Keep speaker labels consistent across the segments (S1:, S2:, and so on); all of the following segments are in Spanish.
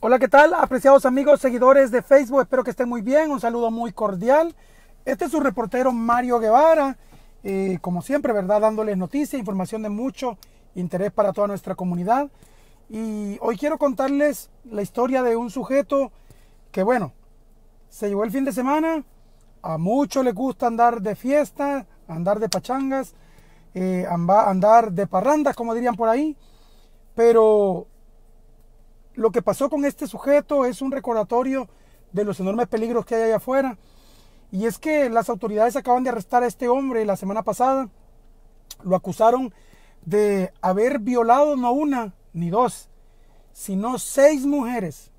S1: Hola, ¿qué tal? Apreciados amigos, seguidores de Facebook, espero que estén muy bien. Un saludo muy cordial. Este es su reportero Mario Guevara. como siempre, ¿verdad? Dándoles noticias, información de mucho interés para toda nuestra comunidad. Y hoy quiero contarles la historia de un sujeto que, bueno, se llevó el fin de semana. A muchos les gusta andar de fiesta, andar de pachangas, eh, andar de parrandas, como dirían por ahí. Pero lo que pasó con este sujeto es un recordatorio de los enormes peligros que hay allá afuera. Y es que las autoridades acaban de arrestar a este hombre la semana pasada. Lo acusaron de haber violado no una ni dos, sino seis mujeres.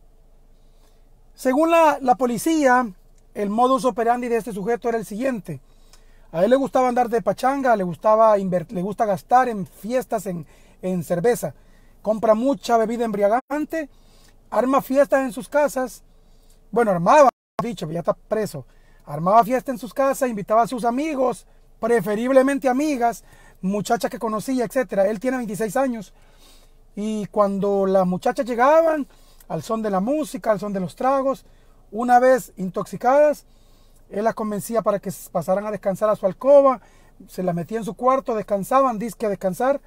S1: Según la, policía, el modus operandi de este sujeto era el siguiente. A él le gustaba andar de pachanga, le, gustaba le gusta gastar en fiestas, en cerveza compra mucha bebida embriagante, arma fiestas en sus casas, bueno, armaba, dicho, ya está preso, armaba fiestas en sus casas, invitaba a sus amigos, preferiblemente amigas, muchachas que conocía, etcétera. Él tiene 26 años y cuando las muchachas llegaban al son de la música, al son de los tragos, una vez intoxicadas, él las convencía para que pasaran a descansar a su alcoba, se las metía en su cuarto, descansaban, disque a descansar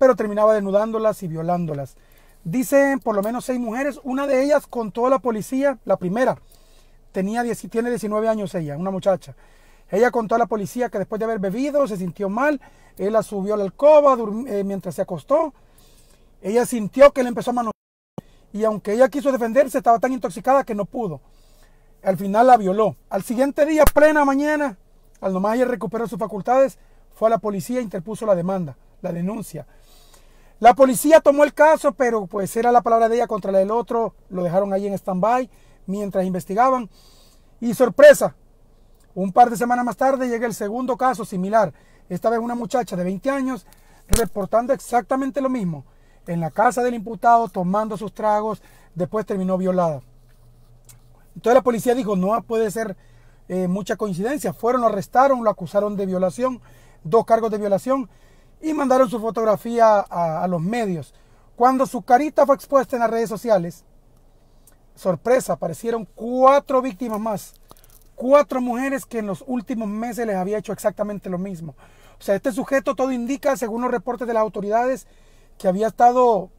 S1: pero terminaba desnudándolas y violándolas. Dicen por lo menos seis mujeres, una de ellas contó a la policía, la primera, tenía tiene 19 años ella, una muchacha. Ella contó a la policía que después de haber bebido se sintió mal, él la subió a la alcoba eh, mientras se acostó, ella sintió que le empezó a manosear y aunque ella quiso defenderse estaba tan intoxicada que no pudo. Al final la violó. Al siguiente día, plena mañana, al nomás ella recuperó sus facultades, fue a la policía e interpuso la demanda la denuncia. La policía tomó el caso, pero pues era la palabra de ella contra la del otro. Lo dejaron ahí en stand-by mientras investigaban. Y sorpresa, un par de semanas más tarde llega el segundo caso similar. Esta vez una muchacha de 20 años reportando exactamente lo mismo. En la casa del imputado, tomando sus tragos, después terminó violada. Entonces la policía dijo, no puede ser eh, mucha coincidencia. Fueron, lo arrestaron, lo acusaron de violación, dos cargos de violación y mandaron su fotografía a, los medios. Cuando su carita fue expuesta en las redes sociales, sorpresa, aparecieron cuatro víctimas más. Cuatro mujeres que en los últimos meses les había hecho exactamente lo mismo. O sea, este sujeto todo indica, según los reportes de las autoridades, que había estado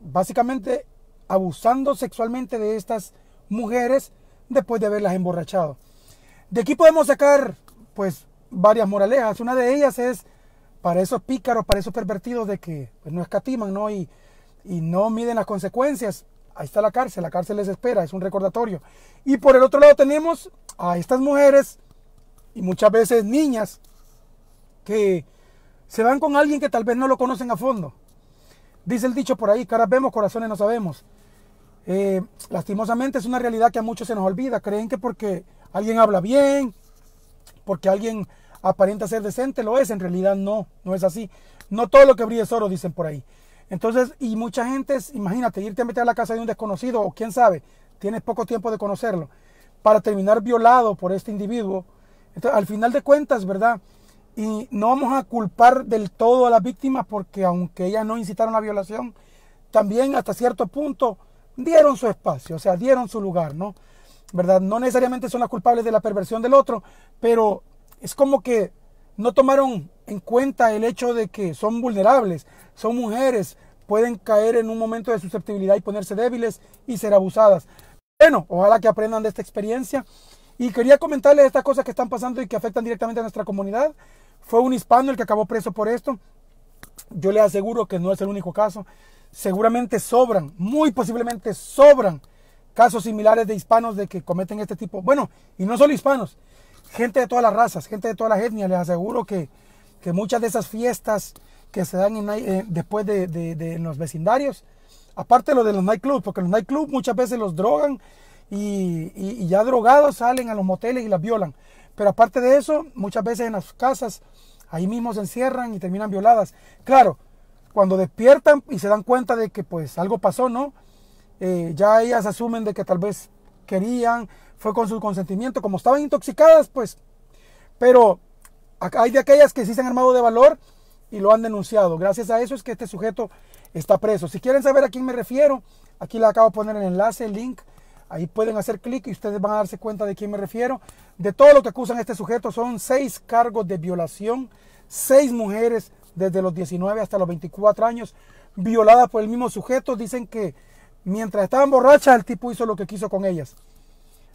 S1: básicamente abusando sexualmente de estas mujeres después de haberlas emborrachado. De aquí podemos sacar, pues, varias moralejas. Una de ellas es para esos pícaros, para esos pervertidos de que pues, no escatiman ¿no? Y, no miden las consecuencias. Ahí está la cárcel, la cárcel les espera, es un recordatorio. Y por el otro lado tenemos a estas mujeres y muchas veces niñas que se van con alguien que tal vez no lo conocen a fondo. Dice el dicho por ahí, caras vemos, corazones no sabemos. Eh, lastimosamente es una realidad que a muchos se nos olvida. Creen que porque alguien habla bien, porque alguien aparenta ser decente, lo es, en realidad no, no es así. No todo lo que brilla es oro, dicen por ahí. Entonces, y mucha gente, imagínate, irte a meter a la casa de un desconocido o quién sabe, tienes poco tiempo de conocerlo, para terminar violado por este individuo. Entonces, al final de cuentas, ¿verdad? Y no vamos a culpar del todo a las víctimas porque aunque ellas no incitaron la violación, también hasta cierto punto dieron su espacio, o sea, dieron su lugar, ¿no? ¿Verdad? No necesariamente son las culpables de la perversión del otro, pero es como que no tomaron en cuenta el hecho de que son vulnerables, son mujeres, pueden caer en un momento de susceptibilidad y ponerse débiles y ser abusadas. Bueno, ojalá que aprendan de esta experiencia. Y quería comentarles estas cosas que están pasando y que afectan directamente a nuestra comunidad. Fue un hispano el que acabó preso por esto. Yo les aseguro que no es el único caso. Seguramente sobran, muy posiblemente sobran casos similares de hispanos de que cometen este tipo. Bueno, y no solo hispanos, gente de todas las razas, gente de todas las etnias. Les aseguro que, muchas de esas fiestas que se dan eh, después de, los vecindarios, aparte de lo de los nightclubs, porque los nightclubs muchas veces los drogan y, ya drogados salen a los moteles y las violan. Pero aparte de eso, muchas veces en las casas ahí mismo se encierran y terminan violadas. Claro, cuando despiertan y se dan cuenta de que pues algo pasó, ¿no? Eh, ya ellas asumen de que tal vez querían, fue con su consentimiento. Como estaban intoxicadas, pues. Pero hay de aquellas que sí se han armado de valor y lo han denunciado. Gracias a eso es que este sujeto está preso. Si quieren saber a quién me refiero, aquí les acabo de poner el enlace, el link. Ahí pueden hacer clic y ustedes van a darse cuenta de quién me refiero. De todo lo que acusan a este sujeto son seis cargos de violación, seis mujeres desde los 19 hasta los 24 años violadas por el mismo sujeto. Dicen que mientras estaban borrachas el tipo hizo lo que quiso con ellas.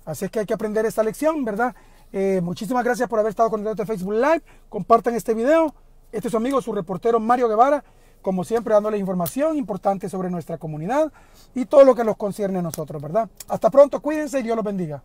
S1: Así es que hay que aprender esta lección, ¿verdad? Eh, muchísimas gracias por haber estado con nosotros en Facebook Live. Compartan este video. Este es su amigo, su reportero Mario Guevara, como siempre dándole información importante sobre nuestra comunidad y todo lo que nos concierne a nosotros, ¿verdad? Hasta pronto, cuídense y Dios los bendiga.